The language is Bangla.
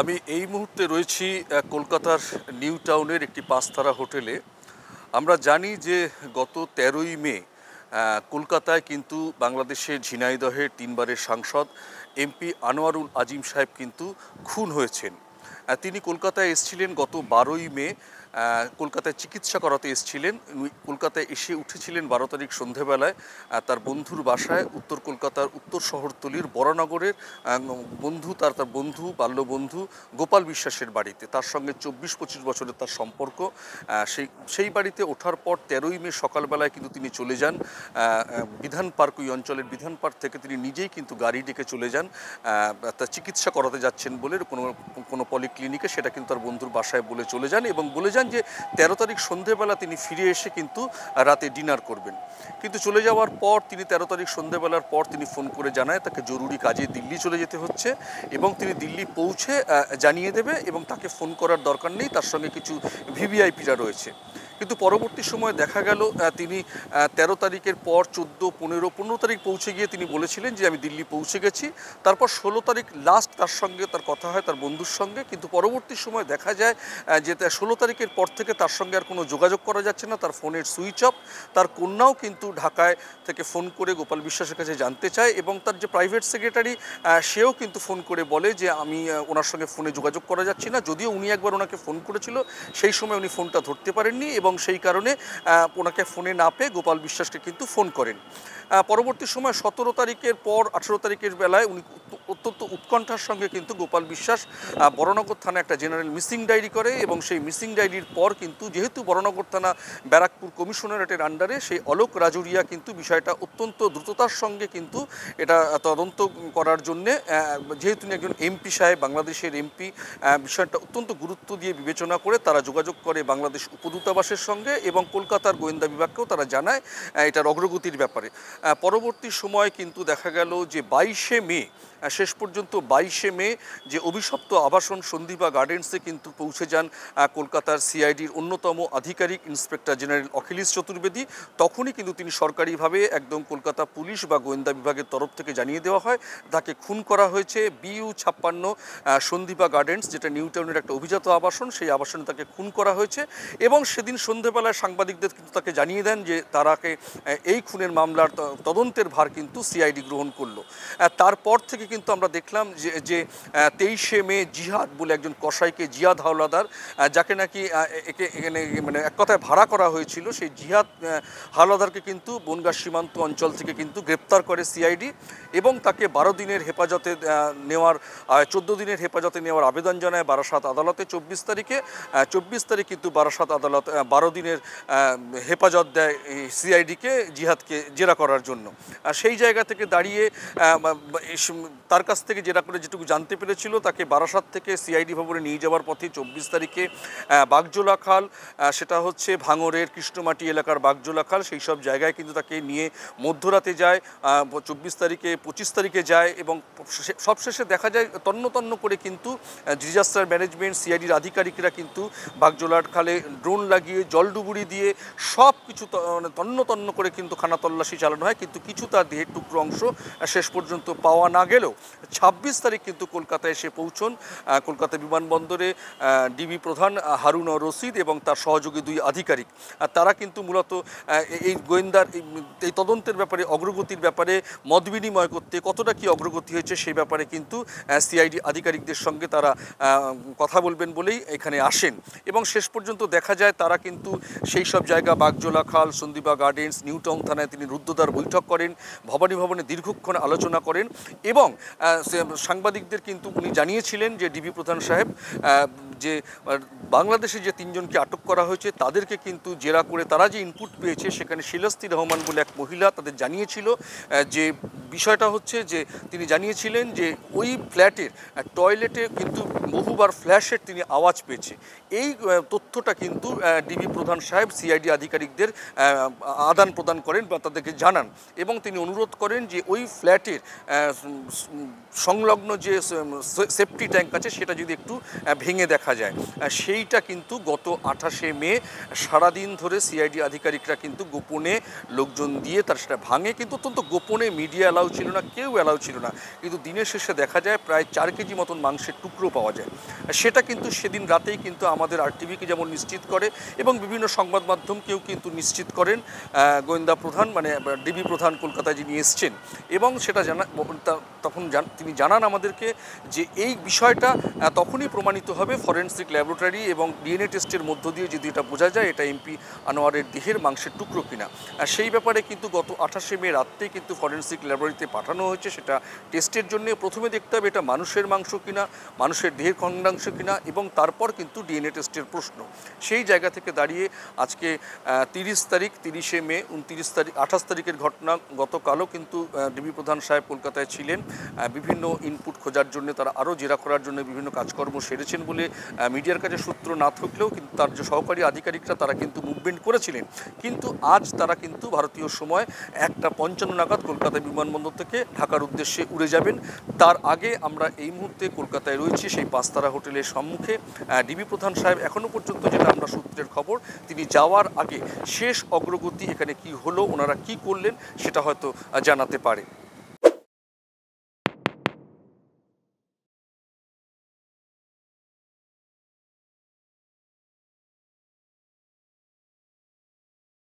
আমি এই মুহূর্তে রয়েছি কলকাতার নিউ টাউনের একটি পাঁচতারা হোটেলে আমরা জানি যে গত তেরোই মে কলকাতায় কিন্তু বাংলাদেশের ঝিনাইদহের তিনবারের সাংসদ এমপি আনোয়ারুল আজিম সাহেব কিন্তু খুন হয়েছেন তিনি কলকাতায় এসেছিলেন গত বারোই মে কলকাতায় চিকিৎসা করাতে এসেছিলেন কলকাতায় এসে উঠেছিলেন বারো তারিখ সন্ধেবেলায় তার বন্ধুর বাসায় উত্তর কলকাতার উত্তর শহরতলির বরানগরের বন্ধু তার তার বন্ধু বাল্য বন্ধু গোপাল বিশ্বাসের বাড়িতে তার সঙ্গে চব্বিশ পঁচিশ বছরের তার সম্পর্ক সেই সেই বাড়িতে ওঠার পর তেরোই মে সকালবেলায় কিন্তু তিনি চলে যান বিধান পার্ক ওই অঞ্চলের বিধান পার্ক থেকে তিনি নিজেই কিন্তু গাড়ি ডেকে চলে যান তার চিকিৎসা করাতে যাচ্ছেন বলে কোনো কোনো পলিক্লিনিকে সেটা কিন্তু তার বন্ধুর বাসায় বলে চলে যান এবং বলে যান যে তেরো তারিখ সন্ধেবেলা তিনি ফিরে এসে কিন্তু রাতে ডিনার করবেন কিন্তু চলে যাওয়ার পর তিনি তেরো তারিখ সন্ধেবেলার পর তিনি ফোন করে জানায় তাকে জরুরি কাজে দিল্লি চলে যেতে হচ্ছে এবং তিনি দিল্লি পৌঁছে জানিয়ে দেবে এবং তাকে ফোন করার দরকার নেই তার সঙ্গে কিছু ভিভিআইপিরা রয়েছে কিন্তু পরবর্তী সময়ে দেখা গেল তিনি ১৩ তারিখের পর চোদ্দ পনেরো পনেরো তারিখ পৌঁছে গিয়ে তিনি বলেছিলেন যে আমি দিল্লি পৌঁছে গেছি তারপর ষোলো তারিখ লাস্ট তার সঙ্গে তার কথা হয় তার বন্ধুর সঙ্গে কিন্তু পরবর্তী সময় দেখা যায় যে ষোলো তারিখের পর থেকে তার সঙ্গে আর কোনো যোগাযোগ করা যাচ্ছে না তার ফোনের সুইচ অফ তার কন্যাও কিন্তু ঢাকায় থেকে ফোন করে গোপাল বিশ্বাসের কাছে জানতে চায় এবং তার যে প্রাইভেট সেক্রেটারি সেও কিন্তু ফোন করে বলে যে আমি ওনার সঙ্গে ফোনে যোগাযোগ করা যাচ্ছি না যদিও উনি একবার ওনাকে ফোন করেছিল সেই সময় উনি ফোনটা ধরতে পারেননি এবং এবং সেই কারণে ওনাকে ফোনে না পেয়ে গোপাল বিশ্বাসকে কিন্তু ফোন করেন পরবর্তী সময় সতেরো তারিখের পর আঠেরো তারিখের বেলায় উনি অত্যন্ত উৎকণ্ঠার সঙ্গে কিন্তু গোপাল বিশ্বাস বরনগর থানা একটা জেনারেল মিসিং ডায়েরি করে এবং সেই মিসিং ডায়েরির পর কিন্তু যেহেতু বরনগর থানা ব্যারাকপুর কমিশনারেটের আন্ডারে সেই অলোক রাজুরিয়া কিন্তু বিষয়টা অত্যন্ত দ্রুততার সঙ্গে কিন্তু এটা তদন্ত করার জন্যে যেহেতু একজন এমপি সাহেব বাংলাদেশের এমপি বিষয়টা অত্যন্ত গুরুত্ব দিয়ে বিবেচনা করে তারা যোগাযোগ করে বাংলাদেশ উপদূতাবাসের পুলিশের সঙ্গে এবং কলকাতার গোয়েন্দা বিভাগকেও তারা জানায় এটার অগ্রগতির ব্যাপারে পরবর্তী সময় কিন্তু দেখা গেল যে বাইশে মে শেষ পর্যন্ত বাইশে মে যে অভিশপ্ত আবাসন সন্ধিবা গার্ডেন্সে কিন্তু পৌঁছে যান কলকাতার সিআইডির অন্যতম আধিকারিক ইন্সপেক্টর জেনারেল অখিলেশ চতুর্বেদী তখনই কিন্তু তিনি সরকারিভাবে একদম কলকাতা পুলিশ বা গোয়েন্দা বিভাগের তরফ থেকে জানিয়ে দেওয়া হয় তাকে খুন করা হয়েছে বিইউ ছাপ্পান্ন সন্ধিবা গার্ডেন্স যেটা নিউ টাউনের একটা অভিজাত আবাসন সেই আবাসনে তাকে খুন করা হয়েছে এবং সেদিন সন্ধেবেলায় সাংবাদিকদের কিন্তু তাকে জানিয়ে দেন যে তারাকে এই খুনের মামলার তদন্তের ভার কিন্তু সিআইডি গ্রহণ করলো তারপর থেকে কিন্তু আমরা দেখলাম যে যে তেইশে মে জিহাদ বলে একজন কসাইকে জিয়াদ হাওলাদার যাকে নাকি একে এখানে মানে এক কথায় ভাড়া করা হয়েছিল সেই জিহাদ হাওলাদারকে কিন্তু বনগা সীমান্ত অঞ্চল থেকে কিন্তু গ্রেপ্তার করে সিআইডি এবং তাকে বারো দিনের হেফাজতে নেওয়ার চোদ্দো দিনের হেফাজতে নেওয়ার আবেদন জানায় বারাসাত আদালতে চব্বিশ তারিখে চব্বিশ তারিখ কিন্তু বারাসাত আদালত বারো দিনের হেফাজত দেয় সিআইডিকে জিহাদকে জেরা করার জন্য আর সেই জায়গা থেকে দাঁড়িয়ে তার কাছ থেকে জেরা করে যেটুকু জানতে পেরেছিল তাকে বারাসাত থেকে সিআইডি ভবনে নিয়ে যাওয়ার পথে চব্বিশ তারিখে বাগজোলা খাল সেটা হচ্ছে ভাঙরের কৃষ্ণমাটি এলাকার বাগজোলা খাল সেই সব জায়গায় কিন্তু তাকে নিয়ে মধ্যরাতে যায় চব্বিশ তারিখে পঁচিশ তারিখে যায় এবং সবশেষে দেখা যায় তন্ন তন্ন করে কিন্তু ডিজাস্টার ম্যানেজমেন্ট সিআইডির আধিকারিকরা কিন্তু বাগজোলার খালে ড্রোন লাগিয়ে জলডুবুরি দিয়ে সব কিছু মানে তন্ন তন্ন করে কিন্তু খানা তল্লাশি চালানো হয় কিন্তু কিছু তার দেহের টুকরো অংশ শেষ পর্যন্ত পাওয়া না গেলেও ছাব্বিশ তারিখ কিন্তু কলকাতায় এসে পৌঁছন কলকাতা বিমানবন্দরে ডিবি প্রধান হারুন রশিদ এবং তার সহযোগী দুই আধিকারিক তারা কিন্তু মূলত এই গোয়েন্দার এই তদন্তের ব্যাপারে অগ্রগতির ব্যাপারে মত বিনিময় করতে কতটা কি অগ্রগতি হয়েছে সেই ব্যাপারে কিন্তু সিআইডি আধিকারিকদের সঙ্গে তারা কথা বলবেন বলেই এখানে আসেন এবং শেষ পর্যন্ত দেখা যায় তারা কিন্তু কিন্তু সেই সব জায়গা বাগজোলা খাল সন্দীপা গার্ডেন্স নিউটাউন থানায় তিনি রুদ্রদার বৈঠক করেন ভবানী ভবনে দীর্ঘক্ষণ আলোচনা করেন এবং সাংবাদিকদের কিন্তু উনি জানিয়েছিলেন যে ডিবি প্রধান সাহেব যে বাংলাদেশে যে তিনজনকে আটক করা হয়েছে তাদেরকে কিন্তু জেরা করে তারা যে ইনপুট পেয়েছে সেখানে শিলাস্তি রহমান বলে এক মহিলা তাদের জানিয়েছিল যে বিষয়টা হচ্ছে যে তিনি জানিয়েছিলেন যে ওই ফ্ল্যাটের টয়লেটে কিন্তু বহুবার ফ্ল্যাশের তিনি আওয়াজ পেয়েছে এই তথ্যটা কিন্তু ডিবি প্রধান সাহেব সিআইডি আধিকারিকদের আদান প্রদান করেন বা তাদেরকে জানান এবং তিনি অনুরোধ করেন যে ওই ফ্ল্যাটের সংলগ্ন যে সেফটি ট্যাঙ্ক আছে সেটা যদি একটু ভেঙে দেখা দেখা যায় সেইটা কিন্তু গত আঠাশে মে সারাদিন ধরে সিআইডি আধিকারিকরা কিন্তু গোপনে লোকজন দিয়ে তার সেটা ভাঙে কিন্তু অত্যন্ত গোপনে মিডিয়া অ্যালাউ ছিল না কেউ অ্যালাউ ছিল না কিন্তু দিনের শেষে দেখা যায় প্রায় চার কেজি মতন মাংসের টুকরো পাওয়া যায় সেটা কিন্তু সেদিন রাতেই কিন্তু আমাদের আরটিভিকে যেমন নিশ্চিত করে এবং বিভিন্ন সংবাদ মাধ্যমকেও কিন্তু নিশ্চিত করেন গোয়েন্দা প্রধান মানে ডিবি প্রধান কলকাতায় যিনি এসছেন এবং সেটা জানা তখন তিনি জানান আমাদেরকে যে এই বিষয়টা তখনই প্রমাণিত হবে ফরেন্সিক ল্যাবরেটরি এবং ডিএনএ টেস্টের মধ্য দিয়ে যদি এটা বোঝা যায় এটা এমপি আনোয়ারের দেহের মাংসের টুকরো কিনা সেই ব্যাপারে কিন্তু গত আঠাশে মে রাত্রে কিন্তু ফরেন্সিক ল্যাবরেটরিতে পাঠানো হয়েছে সেটা টেস্টের জন্য প্রথমে দেখতে হবে এটা মানুষের মাংস কিনা মানুষের দেহের খণ্ডাংশ কিনা এবং তারপর কিন্তু ডিএনএ টেস্টের প্রশ্ন সেই জায়গা থেকে দাঁড়িয়ে আজকে তিরিশ তারিখ তিরিশে মে উনত্রিশ তারিখ আঠাশ তারিখের ঘটনা গতকালও কিন্তু ডিবি প্রধান সাহেব কলকাতায় ছিলেন বিভিন্ন ইনপুট খোঁজার জন্য তারা আরও জেরা করার জন্য বিভিন্ন কাজকর্ম সেরেছেন বলে মিডিয়ার কাছে সূত্র না থাকলেও কিন্তু তার যে সহকারী আধিকারিকরা তারা কিন্তু মুভমেন্ট করেছিলেন কিন্তু আজ তারা কিন্তু ভারতীয় সময় একটা পঞ্চান্ন নাগাদ কলকাতা বিমানবন্দর থেকে ঢাকার উদ্দেশ্যে উড়ে যাবেন তার আগে আমরা এই মুহূর্তে কলকাতায় রয়েছি সেই পাঁচতারা হোটেলের সম্মুখে ডিবি প্রধান সাহেব এখনও পর্যন্ত যেটা আমরা সূত্রের খবর তিনি যাওয়ার আগে শেষ অগ্রগতি এখানে কি হলো ওনারা কি করলেন সেটা হয়তো জানাতে পারে